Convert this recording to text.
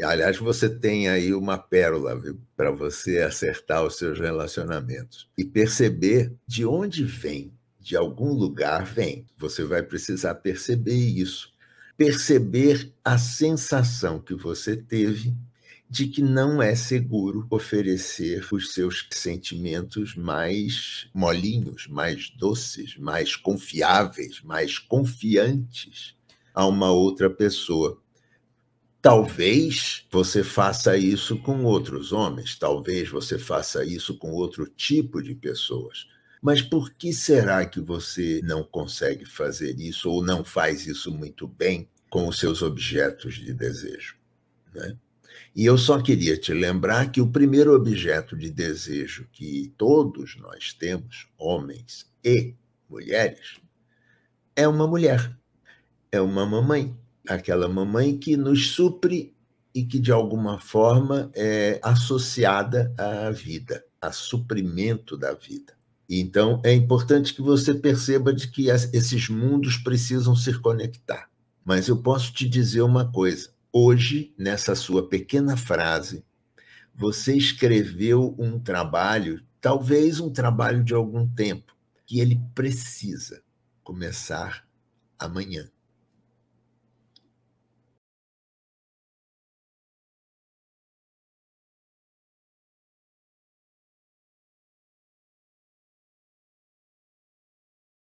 Aliás, você tem aí uma pérola para você acertar os seus relacionamentos e perceber de onde vem, de algum lugar vem. Você vai precisar perceber isso. Perceber a sensação que você teve de que não é seguro oferecer os seus sentimentos mais molinhos, mais doces, mais confiáveis, mais confiantes a uma outra pessoa Talvez você faça isso com outros homens, talvez você faça isso com outro tipo de pessoas. Mas por que será que você não consegue fazer isso ou não faz isso muito bem com os seus objetos de desejo? Né? E eu só queria te lembrar que o primeiro objeto de desejo que todos nós temos, homens e mulheres, é uma mulher, é uma mamãe aquela mamãe que nos supre e que, de alguma forma, é associada à vida, a suprimento da vida. Então, é importante que você perceba de que esses mundos precisam se conectar. Mas eu posso te dizer uma coisa. Hoje, nessa sua pequena frase, você escreveu um trabalho, talvez um trabalho de algum tempo, que ele precisa começar amanhã.